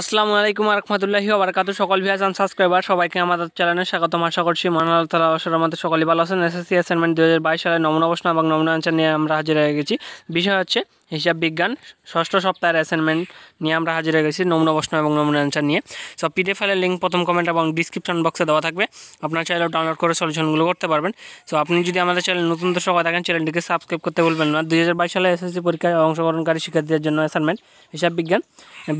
আসসালামু আলাইকুম আরহামতুল্লাহি আবরকাতু সকল ভিয়াসান সাবস্ক্রাইবার সবাইকে আমাদের চ্যানেলে স্বাগত আশা করছি মানাল তালা আমাদের সকলে ভালো আছেন এসএসসি অ্যাসাইনমেন্ট দু হাজার বাইশ সালে নমন অবস্থা এবং নমনাঞ্চল নিয়ে আমরা হাজির হয়ে গেছি বিষয় হচ্ছে হিসাব বিজ্ঞান ষষ্ঠ সপ্তাহের অ্যাসাইনমেন্ট নিয়ে আমরা হাজির হয়ে গেছি নমুনা প্রশ্ন এবং নমুনা অ্যান্সার নিয়ে সব পিডিএফ ফাইলের লিঙ্ক প্রথম কমেন্ট এবং ডিসক্রিপশন বক্সে দেওয়া থাকবে আপনারা চাইলেও ডাউনলোড করে সলিউশনগুলো করতে পারবেন সো আপনি যদি আমাদের চ্যানেল নতুন দর্শক হয়ে থাকেন চ্যানেলটিকে সাবস্ক্রাইব করতে বলবেন না দুই সালে এসএসসি পরীক্ষায় অংশগ্রহণকারী শিক্ষার্থীদের জন্য অ্যাসাইনমেন্ট হিসাব বিজ্ঞান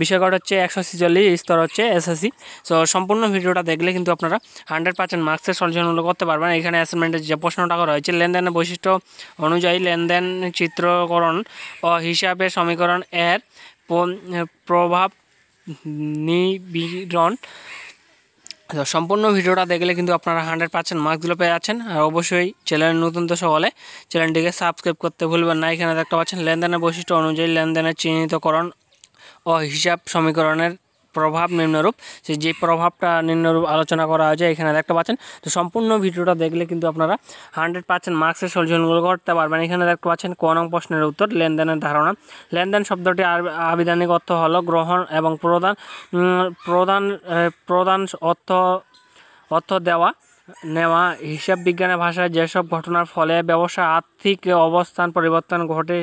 বিষয়গড় হচ্ছে একশো ছিচল্লিশ স্তর হচ্ছে এসএসসি সো সম্পূর্ণ ভিডিওটা দেখলে কিন্তু আপনারা হান্ড্রেড পার্সেন্ট মার্কসের সলিউশনগুলো করতে পারবেন এখানে অ্যাসাইনমেন্টের যে প্রশ্নটা করা হয়েছে লেনদেনের বৈশিষ্ট্য অনুযায়ী লেনদেন চিত্রকরণ ও হিসাবে সমীকরণ এর প্রভাব নিবিড়ন তো সম্পূর্ণ ভিডিওটা দেখলে কিন্তু আপনারা হান্ড্রেড পার্সেন্ট মার্কসগুলো পেয়ে যাচ্ছেন আর অবশ্যই চ্যানেল নতুন তো সকলে চ্যানেলটিকে সাবস্ক্রাইব করতে ভুলবেন না এখানে দেখতে পাচ্ছেন লেনদেনের বৈশিষ্ট্য অনুযায়ী লেনদেনের চিহ্নিতকরণ ও হিসাব সমীকরণের প্রভাব নিম্নরূপ সে যে প্রভাবটা নিম্নরূপ আলোচনা করা হয়েছে এখানে দেখতে পাচ্ছেন তো সম্পূর্ণ ভিডিওটা দেখলে কিন্তু আপনারা হান্ড্রেড পার্সেন্ট মার্কসের সলিউশনগুলো করতে পারবেন এখানে দেখতে পাচ্ছেন ক প্রশ্নের উত্তর লেনদেনের ধারণা লেনদেন শব্দটি আবিধানিক অর্থ হলো গ্রহণ এবং প্রদান প্রদান প্রদান অর্থ অর্থ দেওয়া নেওয়া হিসাব বিজ্ঞানের ভাষায় যেসব ঘটনার ফলে ব্যবসা আর্থিক অবস্থান পরিবর্তন ঘটে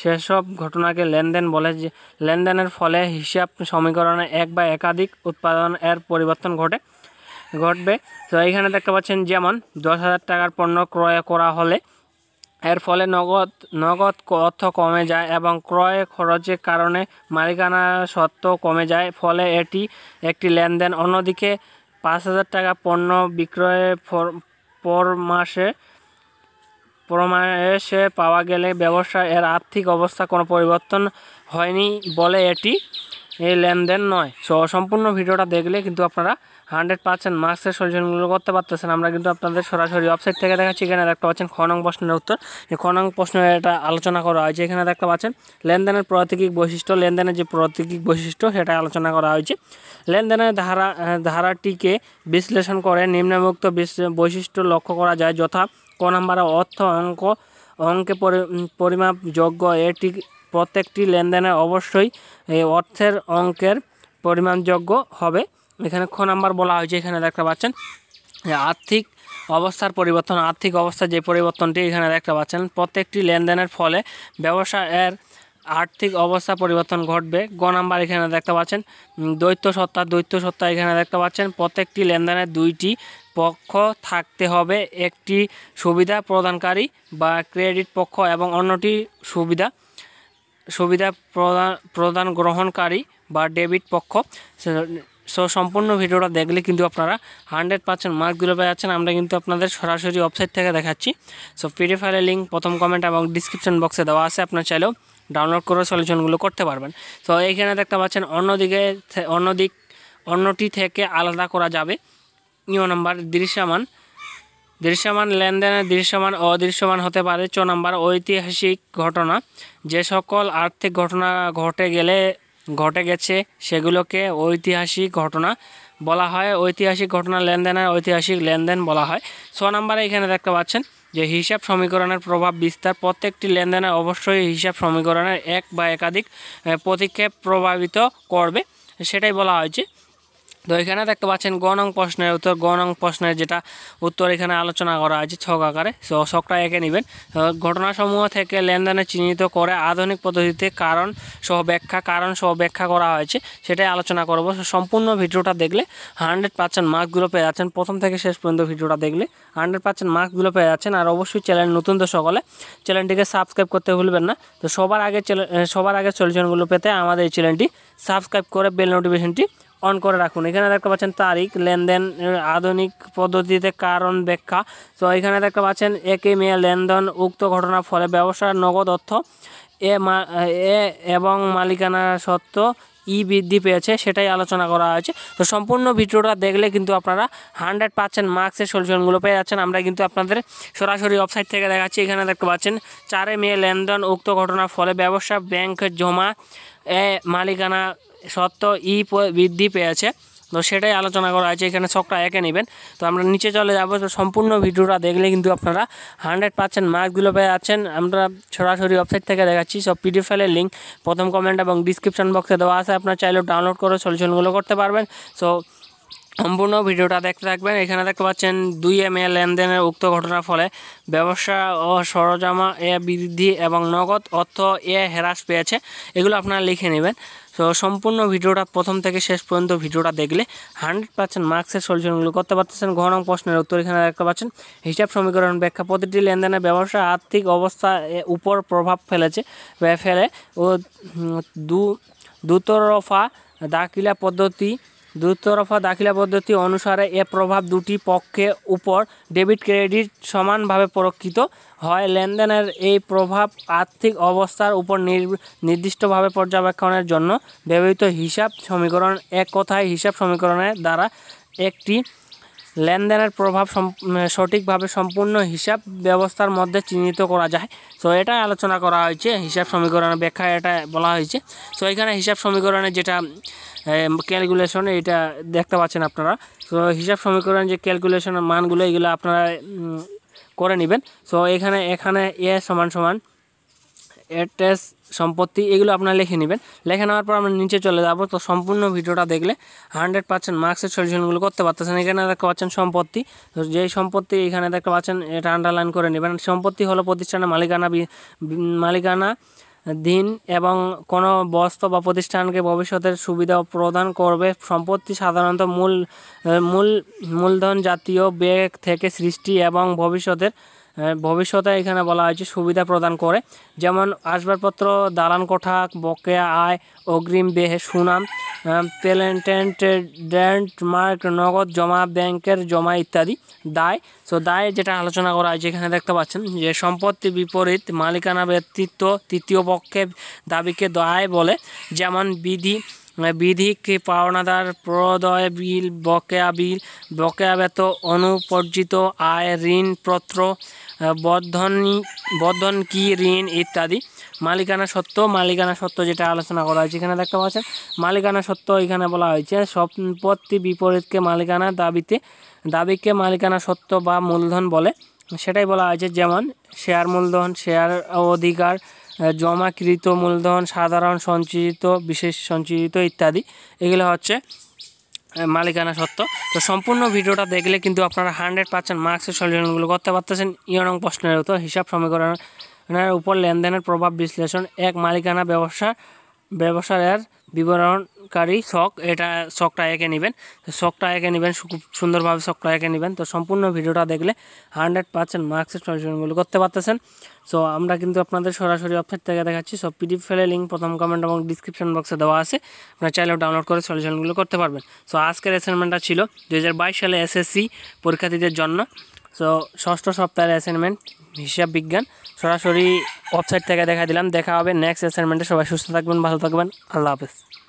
সেসব ঘটনাকে লেনদেন বলে যে লেনদেনের ফলে হিসাব সমীকরণে এক বা একাধিক উৎপাদন এর পরিবর্তন ঘটে ঘটবে তো এখানে দেখতে পাচ্ছেন যেমন দশ হাজার টাকার পণ্য ক্রয় করা হলে এর ফলে নগদ নগদ অর্থ কমে যায় এবং ক্রয় খরচের কারণে মালিকানা সত্ত্ব কমে যায় ফলে এটি একটি লেনদেন অন্যদিকে পাঁচ হাজার টাকা পণ্য বিক্রয়ে পর মাসে পরমাশে পাওয়া গেলে ব্যবসা এর আর্থিক অবস্থা কোনো পরিবর্তন হয়নি বলে এটি এই লেনদেন নয় সম্পূর্ণ ভিডিওটা দেখলে কিন্তু আপনারা হান্ড্রেড পার্সেন্ট মার্কসের সলিউশনগুলো করতে পারতেছেন আমরা কিন্তু আপনাদের সরাসরি ওয়েবসাইট থেকে দেখাচ্ছি এখানে দেখতে পাচ্ছেন খনং প্রশ্নের উত্তর এই খনং প্রশ্নের এটা আলোচনা করা হয়েছে এখানে দেখতে পাচ্ছেন লেনদেনের প্রতীকিক বৈশিষ্ট্য লেনদেনের যে প্রতীকিক বৈশিষ্ট্য সেটা আলোচনা করা হয়েছে লেনদেনের ধারা ধারাটিকে বিশ্লেষণ করে নিম্নমুক্ত বৈশিষ্ট্য লক্ষ্য করা যায় যথা ক নম্বরে অর্থ অঙ্ক অঙ্কে পরিমাপযোগ্য এটি প্রত্যেকটি লেনদেনের অবশ্যই অর্থের অঙ্কের পরিমাণযোগ্য হবে এখানে খ নাম্বার বলা হয়েছে এখানে দেখতে পাচ্ছেন আর্থিক অবস্থার পরিবর্তন আর্থিক অবস্থা যে পরিবর্তনটি এখানে দেখতে পাচ্ছেন প্রত্যেকটি লেনদেনের ফলে ব্যবসায়ের আর্থিক অবস্থা পরিবর্তন ঘটবে গ নাম্বার এখানে দেখতে পাচ্ছেন দ্বৈত সত্তা দ্বৈত সত্তা এখানে দেখতে পাচ্ছেন প্রত্যেকটি লেনদেনের দুইটি পক্ষ থাকতে হবে একটি সুবিধা প্রদানকারী বা ক্রেডিট পক্ষ এবং অন্যটি সুবিধা সুবিধা প্রদান প্রদান গ্রহণকারী বা ডেবিট পক্ষ সো সম্পূর্ণ ভিডিওটা দেখলে কিন্তু আপনারা হান্ড্রেড পার্সেন্ট মার্কগুলো পেয়ে যাচ্ছেন আমরা কিন্তু আপনাদের সরাসরি ওয়েবসাইট থেকে দেখাচ্ছি সো পিডিএফ ফাইলের লিঙ্ক প্রথম কমেন্ট এবং ডিসক্রিপশন বক্সে দেওয়া আছে আপনার চাইলেও ডাউনলোড করে সলিউশনগুলো করতে পারবেন তো এইখানে দেখতে পাচ্ছেন অন্যদিকে অন্যদিক অন্যটি থেকে আলাদা করা যাবে ইউ নাম্বার দৃশ্যমান দৃশ্যমান লেনদেনে দৃশ্যমান অদৃশ্যমান হতে পারে চ নম্বর ঐতিহাসিক ঘটনা যে সকল আর্থিক ঘটনা ঘটে গেলে ঘটে গেছে সেগুলোকে ঐতিহাসিক ঘটনা বলা হয় ঐতিহাসিক ঘটনা লেনদেনের ঐতিহাসিক লেনদেন বলা হয় ছ নম্বরে এখানে দেখতে পাচ্ছেন যে হিসাব সমীকরণের প্রভাব বিস্তার প্রত্যেকটি লেনদেনে অবশ্যই হিসাব সমীকরণের এক বা একাধিক প্রতিক্ষেপ প্রভাবিত করবে সেটাই বলা হয়েছে তো এখানে দেখতে পাচ্ছেন গ নং প্রশ্নের উত্তর গ নং প্রশ্নের যেটা উত্তর এখানে আলোচনা করা আছে ছক আকারে সো ছকটা একে নেবেন ঘটনাসমূহ থেকে লেনদেনে চিহ্নিত করে আধুনিক পদ্ধতিতে কারণ সহ ব্যাখ্যা কারণ সহ ব্যাখ্যা করা হয়েছে সেটাই আলোচনা করবো সম্পূর্ণ ভিডিওটা দেখলে হান্ড্রেড পার্সেন্ট মার্কগুলো পেয়ে যাচ্ছেন প্রথম থেকে শেষ পর্যন্ত ভিডিওটা দেখলে হান্ড্রেড পার্সেন্ট মার্কগুলো পেয়ে যাচ্ছেন আর অবশ্যই চ্যানেল নতুন তো সকলে চ্যানেলটিকে সাবস্ক্রাইব করতে ভুলবেন না তো সবার আগে সবার আগে সলিউশনগুলো পেতে আমাদের এই চ্যানেলটি সাবস্ক্রাইব করে বেল নোটিফিকেশনটি অন করে রাখুন এখানে দেখতে পাচ্ছেন তারিখ লেনদেন আধুনিক পদ্ধতিতে কারণ ব্যাখ্যা তো এখানে দেখতে পাচ্ছেন একে মেয়ে লেনদেন উক্ত ঘটনার ফলে ব্যবসার নগদ অর্থ এ এ এবং মালিকানা সত্ত্ব ই বৃদ্ধি পেয়েছে সেটাই আলোচনা করা হয়েছে তো সম্পূর্ণ ভিডিওটা দেখলে কিন্তু আপনারা হান্ড্রেড পার্সেন্ট মার্কসের সলিউশনগুলো পেয়ে যাচ্ছেন আমরা কিন্তু আপনাদের সরাসরি ওয়েবসাইট থেকে দেখাচ্ছি এখানে দেখতে পাচ্ছেন চারে মে লেনদেন উক্ত ঘটনার ফলে ব্যবসা ব্যাংক জমা মালিকানা সত্ত্ব ই বৃদ্ধি পেয়েছে তো সেটাই আলোচনা করা হয়েছে এখানে ছকটা একে নেবেন তো আমরা নিচে চলে যাব তো সম্পূর্ণ ভিডিওটা দেখলে কিন্তু আপনারা হান্ড্রেড পার্সেন্ট মার্কগুলো পেয়ে যাচ্ছেন আমরা সরাসরি ওয়েবসাইট থেকে দেখাচ্ছি সব পিডিএফএলের লিঙ্ক প্রথম কমেন্ট এবং ডিসক্রিপশন বক্সে দেওয়া আছে আপনার চাইলেও ডাউনলোড করে সলিউশনগুলো করতে পারবেন সো সম্পূর্ণ ভিডিওটা দেখতে থাকবেন এখানে দেখতে পাচ্ছেন দুই এম এ লেনদেনের উক্ত ঘটনার ফলে ব্যবসা ও সরজমা এ বৃদ্ধি এবং নগদ অর্থ এ হ্রাস পেয়েছে এগুলো আপনারা লিখে নেবেন তো সম্পূর্ণ ভিডিওটা প্রথম থেকে শেষ পর্যন্ত ভিডিওটা দেখলে হান্ড্রেড পার্সেন্ট মার্কসের সলিউশনগুলো করতে পারতেছেন ঘন প্রশ্নের উত্তর এখানে দেখতে পাচ্ছেন হিসাব সমীকরণ ব্যাখ্যা প্রতিটি লেনদেনের ব্যবসা আর্থিক অবস্থা উপর প্রভাব ফেলেছে ফেলে ও দু দুতরফা দাখিলা পদ্ধতি দুতরফা দাখিলা পদ্ধতি অনুসারে এ প্রভাব দুটি পক্ষে উপর ডেবিট ক্রেডিট সমানভাবে পরীক্ষিত হয় লেনদেনের এই প্রভাব আর্থিক অবস্থার উপর নির্দিষ্টভাবে পর্যবেক্ষণের জন্য ব্যবহৃত হিসাব সমীকরণ এক কথায় হিসাব সমীকরণের দ্বারা একটি লেনদেনের প্রভাব সঠিকভাবে সম্পূর্ণ হিসাব ব্যবস্থার মধ্যে চিহ্নিত করা যায় সো এটা আলোচনা করা হয়েছে হিসাব সমীকরণের ব্যাখ্যা এটা বলা হয়েছে সো এখানে হিসাব সমীকরণে যেটা ক্যালকুলেশন এটা দেখতে পাচ্ছেন আপনারা সো হিসাব সমীকরণ যে ক্যালকুলেশনের মানগুলো এগুলো আপনারা করে নেবেন সো এখানে এখানে এ সমান সমান অ্যাড্রেস সম্পত্তি এগুলো আপনারা লিখে নেবেন লেখে নেওয়ার পর আমরা নিচে চলে যাবো তো সম্পূর্ণ ভিডিওটা দেখলে হান্ড্রেড পার্সেন্ট মার্কসের সলিউশনগুলো করতে পারতেছেন এখানে দেখতে পাচ্ছেন সম্পত্তি যেই সম্পত্তি এখানে দেখতে পাচ্ছেন এটা আন্ডারলাইন করে নেবেন সম্পত্তি হলো প্রতিষ্ঠানের মালিকানা মালিকানা দিন এবং কোনো বস্ত্র বা প্রতিষ্ঠানকে ভবিষ্যতের সুবিধা প্রদান করবে সম্পত্তি সাধারণত মূল মূল মূলধন জাতীয় ব্যয় থেকে সৃষ্টি এবং ভবিষ্যতের ভবিষ্যতে এখানে বলা হয়েছে সুবিধা প্রদান করে যেমন আসবাবপত্র দালান কোঠা বকেয়া আয় অগ্রিম বেহে সুনাম পেলেন্টেন্ট মার্ক নগদ জমা ব্যাংকের জমা ইত্যাদি দায় সো দায় যেটা আলোচনা করা হয়েছে এখানে দেখতে পাচ্ছেন যে সম্পত্তি বিপরীত মালিকানা ব্যক্তিত্ব তৃতীয় পক্ষের দাবিকে দায় বলে যেমন বিধি বিধিক পাওনাদার প্রদয় বিল বকেয়া বিল বকেয়া বেত অনুপর্জিত আয় ঋণপত্র বর্ধনী বর্ধন কি ঋণ ইত্যাদি মালিকানা সত্ত্ব মালিকানা সত্ত্ব যেটা আলোচনা করা হয়েছে এখানে দেখতে পাচ্ছেন মালিকানা সত্ত্ব এখানে বলা হয়েছে সম্পত্তি বিপরীতকে মালিকানা দাবিতে দাবিকে মালিকানা সত্ত্ব বা মূলধন বলে সেটাই বলা হয়েছে যেমন শেয়ার মূলধন শেয়ার অধিকার জমাকৃত মূলধন সাধারণ সঞ্চিত বিশেষ সঞ্চিত ইত্যাদি এগুলো হচ্ছে মালিকানা সত্ত্ব তো সম্পূর্ণ ভিডিওটা দেখলে কিন্তু আপনারা হান্ড্রেড পার্সেন্ট মার্কসের সলিউশনগুলো করতে পারতেছেন ইয়নং প্রশ্নের উত্তর হিসাব সমীকরণের উপর লেনদেনের প্রভাব বিশ্লেষণ এক মালিকানা ব্যবসা ব্যবসার বিবরণকারী শখ এটা শখটা এঁকে নেবেন শখটা এঁকে নেবেন খুব সুন্দরভাবে শখটা এঁকে নেবেন তো সম্পূর্ণ ভিডিওটা দেখলে হান্ড্রেড পার্সেন্ট মার্কসের সলিউশনগুলো করতে পারতেছেন সো আমরা কিন্তু আপনাদের সরাসরি ওয়েবসাইট থেকে দেখাচ্ছি সব পিডিএফ ফেলে লিঙ্ক প্রথম কমেন্ট এবং ডিসক্রিপশন বক্সে দেওয়া আছে আপনারা চাইলেও ডাউনলোড করে সলিউশনগুলো করতে পারবেন সো আজকের অ্যাসাইনমেন্টটা ছিল দু সালে এসএসসি পরীক্ষার্থীদের জন্য সো ষষ্ঠ সপ্তাহের অ্যাসাইনমেন্ট হিসাব বিজ্ঞান সরাসরি ওয়েবসাইট থেকে দেখা দিলাম দেখা হবে নেক্সট অ্যাসাইনমেন্টে সবাই সুস্থ থাকবেন ভালো থাকবেন আল্লাহ হাফেজ